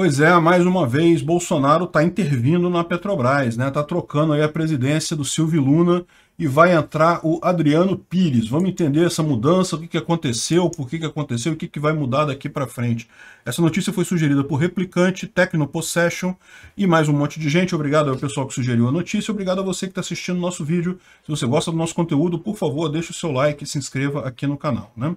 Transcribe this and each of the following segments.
Pois é, mais uma vez, Bolsonaro está intervindo na Petrobras, né? Está trocando aí a presidência do Silvio Luna e vai entrar o Adriano Pires. Vamos entender essa mudança, o que, que aconteceu, por que, que aconteceu, o que, que vai mudar daqui para frente. Essa notícia foi sugerida por Replicante, Tecno Possession e mais um monte de gente. Obrigado ao pessoal que sugeriu a notícia, obrigado a você que está assistindo o nosso vídeo. Se você gosta do nosso conteúdo, por favor, deixe o seu like e se inscreva aqui no canal. Né?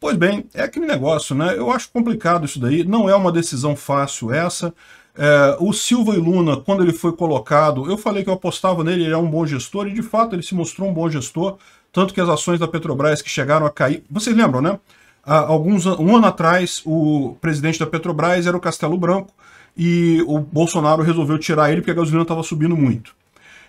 Pois bem, é aquele negócio, né? Eu acho complicado isso daí, não é uma decisão fácil essa. É, o Silva e Luna, quando ele foi colocado, eu falei que eu apostava nele, ele é um bom gestor, e de fato ele se mostrou um bom gestor, tanto que as ações da Petrobras que chegaram a cair... Vocês lembram, né? Há alguns, um ano atrás, o presidente da Petrobras era o Castelo Branco, e o Bolsonaro resolveu tirar ele porque a gasolina estava subindo muito.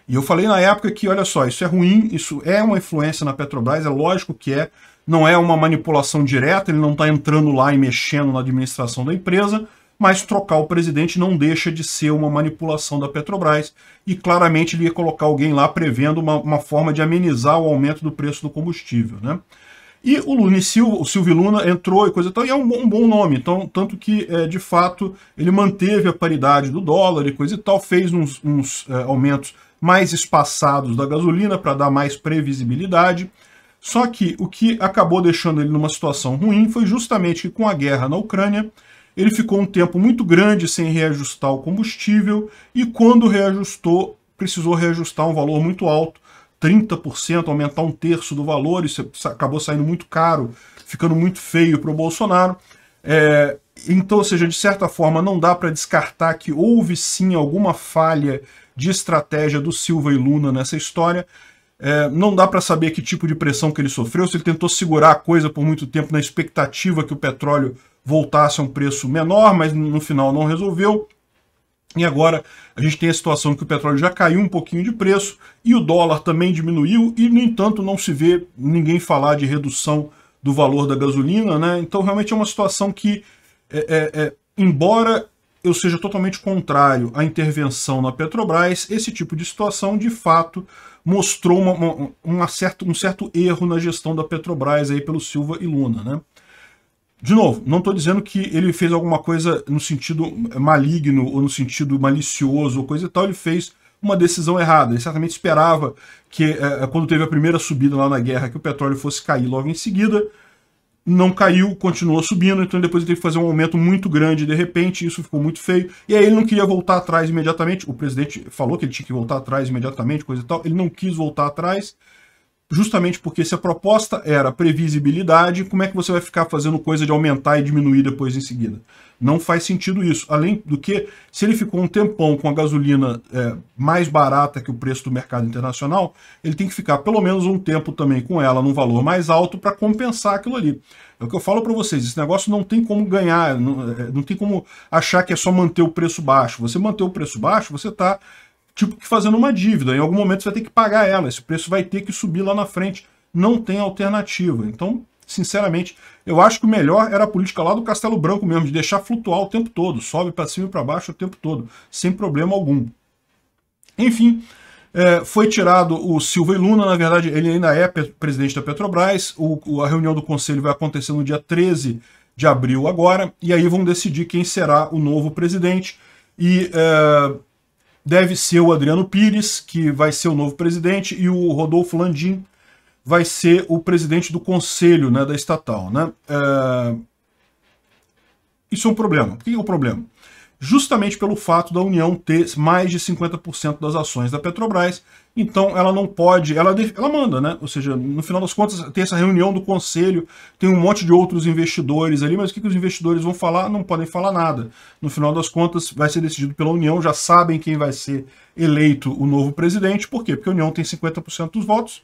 E eu falei na época que, olha só, isso é ruim, isso é uma influência na Petrobras, é lógico que é, não é uma manipulação direta, ele não está entrando lá e mexendo na administração da empresa, mas trocar o presidente não deixa de ser uma manipulação da Petrobras e claramente ele ia colocar alguém lá prevendo uma, uma forma de amenizar o aumento do preço do combustível, né? E o Lune Silva, o Silvio Luna entrou e coisa e tal, e é um, um bom nome, então, tanto que, é, de fato, ele manteve a paridade do dólar e coisa e tal, fez uns, uns é, aumentos mais espaçados da gasolina para dar mais previsibilidade, só que o que acabou deixando ele numa situação ruim foi justamente que com a guerra na Ucrânia, ele ficou um tempo muito grande sem reajustar o combustível e quando reajustou, precisou reajustar um valor muito alto, 30%, aumentar um terço do valor, isso acabou saindo muito caro, ficando muito feio para o Bolsonaro. É, então, ou seja, de certa forma, não dá para descartar que houve sim alguma falha de estratégia do Silva e Luna nessa história, é, não dá para saber que tipo de pressão que ele sofreu, se ele tentou segurar a coisa por muito tempo na expectativa que o petróleo voltasse a um preço menor, mas no final não resolveu. E agora a gente tem a situação que o petróleo já caiu um pouquinho de preço e o dólar também diminuiu e, no entanto, não se vê ninguém falar de redução do valor da gasolina, né? Então, realmente é uma situação que, é, é, é embora eu seja totalmente contrário à intervenção na Petrobras, esse tipo de situação, de fato, mostrou uma, uma, uma um certo erro na gestão da Petrobras aí pelo Silva e Luna. Né? De novo, não estou dizendo que ele fez alguma coisa no sentido maligno ou no sentido malicioso ou coisa e tal, ele fez uma decisão errada. Ele certamente esperava que, eh, quando teve a primeira subida lá na guerra, que o petróleo fosse cair logo em seguida, não caiu, continuou subindo, então depois ele teve que fazer um aumento muito grande de repente, isso ficou muito feio. E aí ele não queria voltar atrás imediatamente. O presidente falou que ele tinha que voltar atrás imediatamente, coisa e tal. Ele não quis voltar atrás justamente porque se a proposta era previsibilidade, como é que você vai ficar fazendo coisa de aumentar e diminuir depois em seguida? Não faz sentido isso. Além do que, se ele ficou um tempão com a gasolina é, mais barata que o preço do mercado internacional, ele tem que ficar pelo menos um tempo também com ela num valor mais alto para compensar aquilo ali. É o que eu falo para vocês, esse negócio não tem como ganhar, não, é, não tem como achar que é só manter o preço baixo. Você manter o preço baixo, você está tipo que fazendo uma dívida. Em algum momento você vai ter que pagar ela, esse preço vai ter que subir lá na frente. Não tem alternativa. Então, sinceramente, eu acho que o melhor era a política lá do Castelo Branco mesmo, de deixar flutuar o tempo todo, sobe para cima e para baixo o tempo todo, sem problema algum. Enfim, é, foi tirado o Silva e Luna, na verdade ele ainda é presidente da Petrobras, o, a reunião do conselho vai acontecer no dia 13 de abril agora, e aí vão decidir quem será o novo presidente, e... É, deve ser o Adriano Pires, que vai ser o novo presidente, e o Rodolfo Landim vai ser o presidente do conselho né, da estatal. Né? É... Isso é um problema. O que é o um problema? justamente pelo fato da União ter mais de 50% das ações da Petrobras, então ela não pode, ela, ela manda, né? Ou seja, no final das contas tem essa reunião do conselho, tem um monte de outros investidores ali, mas o que, que os investidores vão falar? Não podem falar nada. No final das contas vai ser decidido pela União, já sabem quem vai ser eleito o novo presidente, por quê? Porque a União tem 50% dos votos,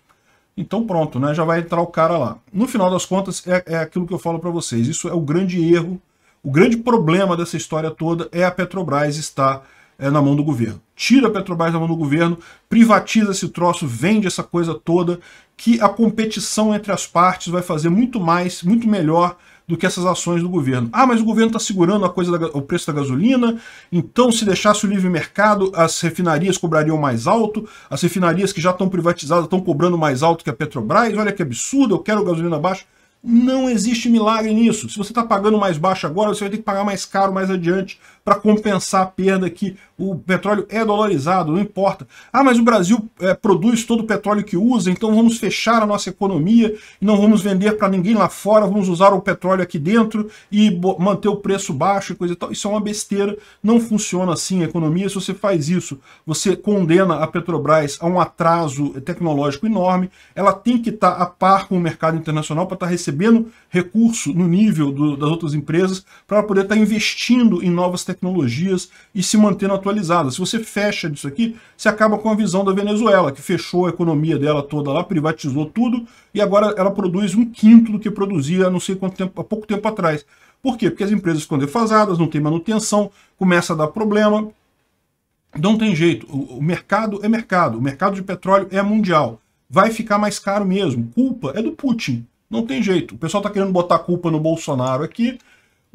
então pronto, né? Já vai entrar o cara lá. No final das contas é, é aquilo que eu falo para vocês, isso é o grande erro o grande problema dessa história toda é a Petrobras estar é, na mão do governo. Tira a Petrobras da mão do governo, privatiza esse troço, vende essa coisa toda, que a competição entre as partes vai fazer muito mais, muito melhor do que essas ações do governo. Ah, mas o governo está segurando a coisa da, o preço da gasolina, então se deixasse o livre mercado, as refinarias cobrariam mais alto, as refinarias que já estão privatizadas estão cobrando mais alto que a Petrobras, olha que absurdo, eu quero gasolina baixa. Não existe milagre nisso. Se você está pagando mais baixo agora, você vai ter que pagar mais caro mais adiante para compensar a perda que o petróleo é dolarizado, não importa. Ah, mas o Brasil é, produz todo o petróleo que usa, então vamos fechar a nossa economia, não vamos vender para ninguém lá fora, vamos usar o petróleo aqui dentro e manter o preço baixo e coisa e tal. Isso é uma besteira, não funciona assim a economia. Se você faz isso, você condena a Petrobras a um atraso tecnológico enorme, ela tem que estar tá a par com o mercado internacional para estar tá recebendo recurso no nível do, das outras empresas, para poder estar tá investindo em novas tecnologias tecnologias e se mantendo atualizada. Se você fecha disso aqui, você acaba com a visão da Venezuela, que fechou a economia dela toda lá, privatizou tudo, e agora ela produz um quinto do que produzia há não sei quanto tempo, há pouco tempo atrás. Por quê? Porque as empresas ficam defasadas, não tem manutenção, começa a dar problema. Não tem jeito. O, o mercado é mercado. O mercado de petróleo é mundial. Vai ficar mais caro mesmo. Culpa é do Putin. Não tem jeito. O pessoal está querendo botar a culpa no Bolsonaro aqui,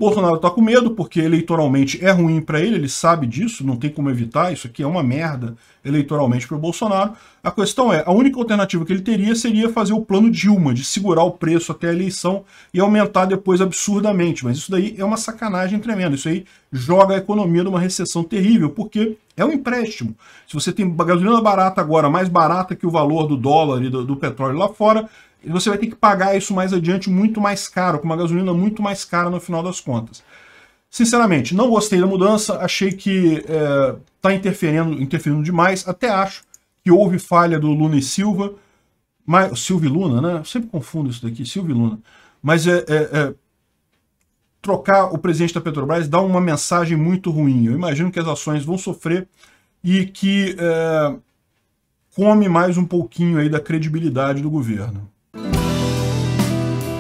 Bolsonaro está com medo porque eleitoralmente é ruim para ele, ele sabe disso, não tem como evitar, isso aqui é uma merda eleitoralmente para o Bolsonaro. A questão é, a única alternativa que ele teria seria fazer o plano Dilma, de segurar o preço até a eleição e aumentar depois absurdamente, mas isso daí é uma sacanagem tremenda, isso aí joga a economia numa recessão terrível, porque é um empréstimo. Se você tem gasolina barata agora, mais barata que o valor do dólar e do, do petróleo lá fora, e você vai ter que pagar isso mais adiante muito mais caro, com uma gasolina muito mais cara no final das contas. Sinceramente, não gostei da mudança, achei que está é, tá interferindo, interferindo demais, até acho que houve falha do Luna e Silva, mas, Silvio e Luna, né? Eu sempre confundo isso daqui, Silvio e Luna. Mas é, é, é trocar o presidente da Petrobras dá uma mensagem muito ruim. Eu imagino que as ações vão sofrer e que é, come mais um pouquinho aí da credibilidade do governo.